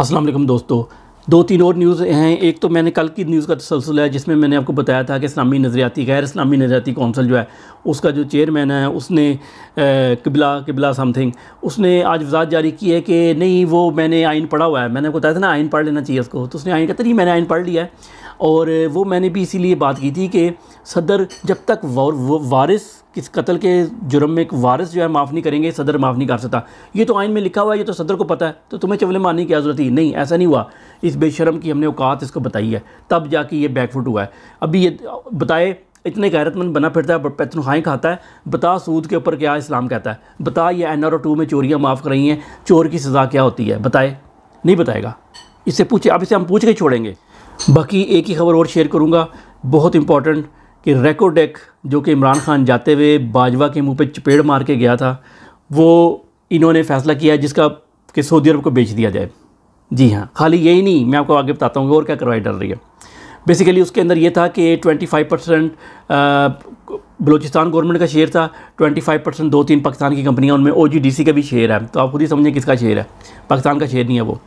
अस्सलाम वालेकुम दोस्तों दो तीन और न्यूज़ हैं एक तो मैंने कल की न्यूज़ का तसलसल है जिसमें मैंने आपको बताया था कि इस्लामी नज़रियाती गैर इस्लामी नज़रियाती कौंसल जो है उसका जो चेयरमैन है उसने किबला किबला समथिंग उसने आज वजात जारी की है कि नहीं वो मैंने आइन पढ़ा हुआ है मैंने आपको बताया था ना आइन पढ़ लेना चाहिए उसको तो उसने आइन कहता नहीं मैंने आइन पढ़ लिया है और वो मैंने भी इसीलिए बात की थी कि सदर जब तक वारिस किस कत्ल के जुर्म में एक वारिस जो है माफ़ नहीं करेंगे सदर माफ़ नहीं कर सकता ये तो आइन में लिखा हुआ है ये तो सदर को पता है तो तुम्हें चवले मारने की ज़रूरत ही नहीं ऐसा नहीं हुआ इस बेशरम की हमने औकात इसको बताई है तब जाके ये बैकफुट हुआ है अभी ये बताए इतने गैरतमंद बना फिरता है पैतनखाएँ खाता है बता सूद के ऊपर क्या इस्लाम कहता है बता ये एन आर टू में चोरियाँ माफ़ कर रही हैं चोर की सज़ा क्या होती है बताए नहीं बताएगा इससे पूछे अब इसे हम पूछ के छोड़ेंगे बाकी एक ही खबर और शेयर करूँगा बहुत इंपॉर्टेंट कि रेकोडेक जो कि इमरान खान जाते हुए बाजवा के मुंह पे चपेड़ मार के गया था वो इन्होंने फैसला किया जिसका कि सऊदी अरब को बेच दिया जाए जी हाँ खाली यही नहीं मैं आपको आगे बताता हूँ और क्या करवाई डाल रही है बेसिकली उसके अंदर ये था कि twenty five percent Balochistan government का शेयर था ट्वेंटी फाइव परसेंट दो तीन पाकिस्तान की कंपनियाँ उनमें ओ का भी शेयर है तो आप खुद ही समझें किसका शेयर है पाकिस्तान का शेयर नहीं है वो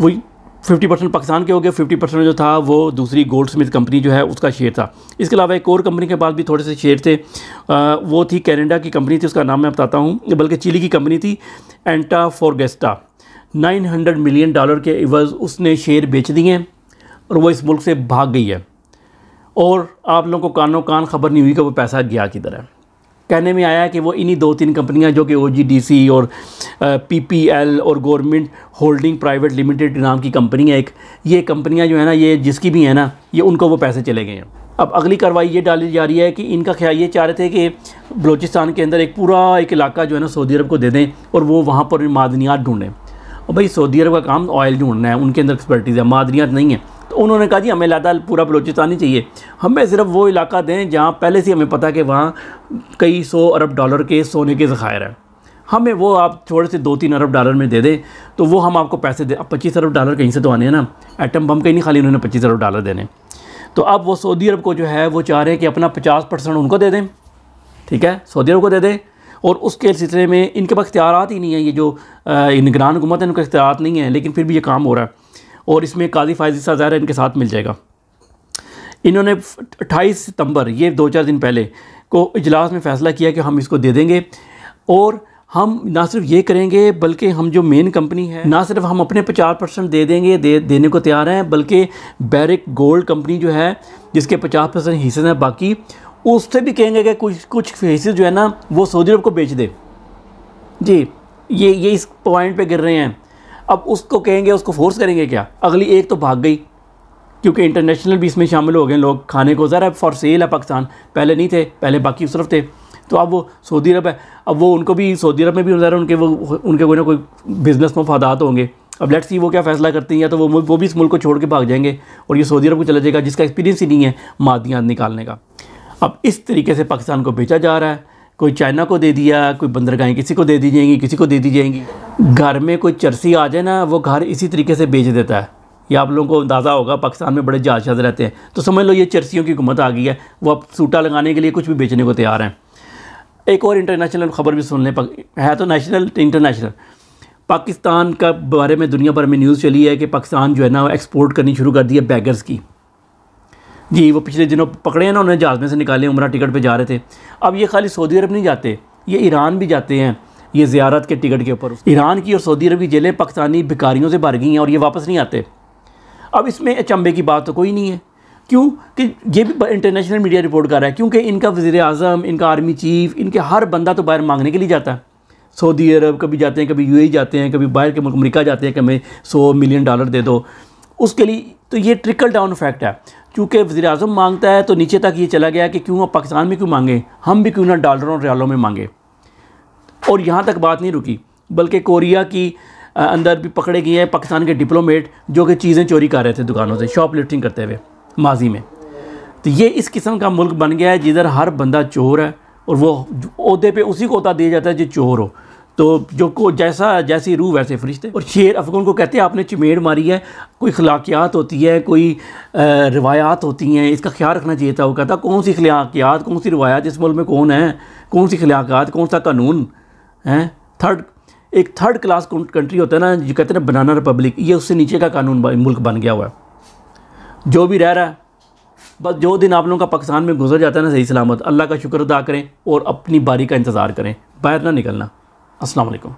वही फिफ्टी परसेंट पाकिस्तान के हो गए फिफ्टी परसेंट जो था वो दूसरी गोल्ड स्मिथ कंपनी जो है उसका शेयर था इसके अलावा एक और कंपनी के पास भी थोड़े से शेयर थे आ, वो थी कैनेडा की कंपनी थी उसका नाम मैं बताता हूँ बल्कि चिली की कंपनी थी एंटा नाइन 900 मिलियन डॉलर के इवज उसने शेयर बेच दिए हैं और वो इस मुल्क से भाग गई है और आप लोगों को कानों कान खबर नहीं हुई कि वो पैसा गया किधर है कहने में आया कि वो इन्हीं दो तीन कंपनियां जो कि ओ और पीपीएल और गवर्नमेंट होल्डिंग प्राइवेट लिमिटेड नाम की कंपनी है एक ये कंपनियां जो है ना ये जिसकी भी है ना ये उनको वो पैसे चले गए हैं अब अगली कार्रवाई ये डाली जा रही है कि इनका ख्याल ये चाह रहे थे कि बलूचिस्तान के अंदर एक पूरा एक इलाका जो है ना सऊदी अरब को दे दें और वो वहाँ पर मादनियात ढूँढें और भाई सऊदी अरब का काम ऑयल ढूंढना है उनके अंदर एक्सपर्टीज़ है मादनियात नहीं है तो उन्होंने कहा जी हमें लादा पूरा बलोचिस्तान ही चाहिए हमें सिर्फ वो इलाका दें जहाँ पहले से हमें पता कि वहाँ कई सौ अरब डॉलर के सोने के ज़खायर हैं हमें वो आप थोड़े से दो तीन अरब डॉलर में दे दें तो वो हम आपको पैसे दे पच्चीस अरब डॉलर कहीं से तो आने हैं ना एटम बम कहीं नहीं खाली उन्होंने पच्चीस अरब डॉलर देने तो अब वो सऊदी अरब को जो है वो चाह रहे हैं कि अपना पचास परसेंट उनको दे दें ठीक है सऊदी अरब को दे दें और उसके सिलसिले में इनके पास इख्तियार ही नहीं है ये जो निगरान हुकूमत है इनका इख्तियार नहीं है लेकिन फिर भी ये काम हो रहा है और इसमें काजी फायजी ज़ाहिर इनके साथ मिल जाएगा इन्होंने अट्ठाईस सितंबर ये दो चार दिन पहले को इजलास में फ़ैसला किया कि हम इसको दे देंगे और हम ना सिर्फ ये करेंगे बल्कि हम जो मेन कंपनी है ना सिर्फ हम अपने पचास परसेंट दे देंगे दे देने को तैयार हैं बल्कि बैरिक गोल्ड कंपनी जो है जिसके पचास परसेंट हिस्से हैं बाकी उससे भी कहेंगे कि कुछ कुछ हिस्से जो है ना वो सऊदी अरब को बेच दे जी ये ये इस पॉइंट पे गिर रहे हैं अब उसको कहेंगे उसको फोर्स करेंगे क्या अगली एक तो भाग गई क्योंकि इंटरनेशनल भी इसमें शामिल हो गए लोग खाने को ज़रा फॉर सेल है पाकिस्तान पहले नहीं थे पहले बाकी उस तरफ थे तो अब वो सऊदी अरब है अब वो उनको भी सऊदी अरब में भी ज़रा उनके वो उनके कोई ना कोई बिज़नेस मफादात होंगे अब लेट्स सी वो क्या फ़ैसला करती हैं या तो वो वो भी इस मुल्क को छोड़ के भाग जाएंगे और ये सऊदी अरब को चला जाएगा जिसका एक्सपीरियंस ही नहीं है मादियात निकालने का अब इस तरीके से पाकिस्तान को बेचा जा रहा है कोई चाइना को दे दिया कोई बंदरगाहें किसी को दे दी जाएंगी किसी को दे दी जाएंगी घर में कोई चरसी आ जाए ना वो घर इसी तरीके से बेच देता है ये आप लोगों को अंदाज़ा होगा पाकिस्तान में बड़े जहाज शाज रहते हैं तो समझ लो ये चरसियों की हुकूमत आ गई है वो अब सूटा लगाने के लिए कुछ भी बेचने को तैयार हैं एक और इंटरनेशनल खबर भी सुन लें है तो नेशनल इंटरनेशनल पाकिस्तान का बारे में दुनिया भर में न्यूज़ चली है कि पाकिस्तान जो है ना एक्सपोर्ट करनी शुरू कर दी है बैगर्स की जी वो पिछले दिनों पकड़े हैं ना उन्हें जहाज़ में से निकाले उम्र टिकट पर जा रहे थे अब ये खाली सऊदी अरब नहीं जाते ये ईरान भी जाते हैं ये ज़्यारत के टिकट के ऊपर ईरान की और सऊदी अरब की जेलें पाकिस्तानी भिकारियों से भर गई हैं और ये वापस नहीं आते अब इसमें अचंबे की बात तो कोई नहीं है क्यों कि ये भी इंटरनेशनल मीडिया रिपोर्ट कर रहा है क्योंकि इनका वज़ी अजम इनका आर्मी चीफ इनके हर बंदा तो बाहर मांगने के लिए जाता है सऊदी अरब कभी जाते हैं कभी यूएई जाते हैं कभी बाहर के मुल्क अमरीका जाते हैं कि हमें सौ मिलियन डॉलर दे दो उसके लिए तो ये ट्रिकल डाउन इफेक्ट है क्योंकि वजी अजम मांगता है तो नीचे तक ये चला गया कि क्यों पाकिस्तान में क्यों मांगे हम भी क्यों ना डॉलरों और रियालों में मांगे और यहाँ तक बात नहीं रुकी बल्कि कोरिया की अंदर भी पकड़े गए हैं पाकिस्तान के डिप्लोमेट जो कि चीज़ें चोरी कर रहे थे दुकानों से शॉप लिफ्टिंग करते हुए माजी में तो ये इस किस्म का मुल्क बन गया है जिधर हर बंदा चोर है और वो अहदे पे उसी को होता दिया जाता है जो चोर हो तो जो को जैसा जैसी रूह वैसे फरिश्ते और शेर अफगान को कहते हैं आपने चिमेड़ मारी है कोई खलाकियात होती है कोई रवायात होती हैं इसका ख्याल रखना चाहिए था वो कहता कौन सी खलाकियात कौन सी रवायात इस मुल्क में कौन है कौन सी खलाकियात कौन सा कानून है थर्ड एक थर्ड क्लास कंट्री होता है ना जो कहते हैं ना बनाना रिपब्लिक ये उससे नीचे का कानून मुल्क बन गया हुआ है जो भी रह रहा है बस जो दिन आप लोगों का पाकिस्तान में गुजर जाता है ना सही सलामत अल्लाह का शुक्र अदा करें और अपनी बारी का इंतज़ार करें बाहर ना निकलना আসসালামু আলাইকুম